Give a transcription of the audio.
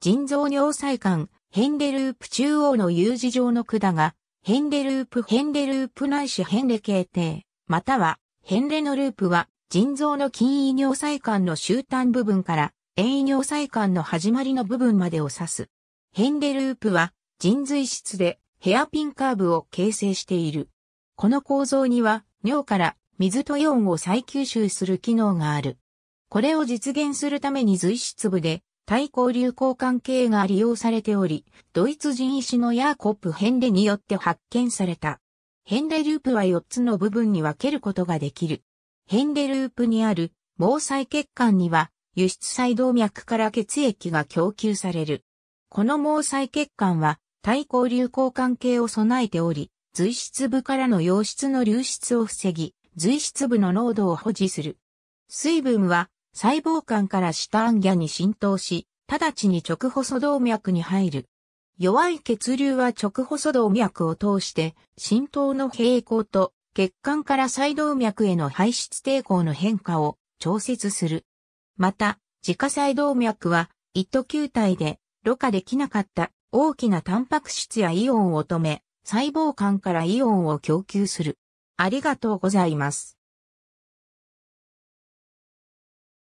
腎臓尿細管、ヘンデループ中央の U 字状の管が、ヘンデループヘンデループ内視ヘンレ形態、または、ヘンレのループは、腎臓の筋胃尿細管の終端部分から、遠位尿細管の始まりの部分までを指す。ヘンデループは、腎髄質で、ヘアピンカーブを形成している。この構造には、尿から水とイオンを再吸収する機能がある。これを実現するために髄質部で対抗流行関係が利用されており、ドイツ人医師のヤーコップ・ヘンデによって発見された。ヘンデループは4つの部分に分けることができる。ヘンデループにある毛細血管には輸出細動脈から血液が供給される。この毛細血管は対抗流行関係を備えており、髄質部からの溶質の流出を防ぎ、髄質部の濃度を保持する。水分は細胞間から下暗ギャに浸透し、直ちに直細動脈に入る。弱い血流は直細動脈を通して、浸透の平衡と血管から細動脈への排出抵抗の変化を調節する。また、自家細動脈は一途球体でろ過できなかった大きなタンパク質やイオンを止め、細胞間からイオンを供給する。ありがとうございます。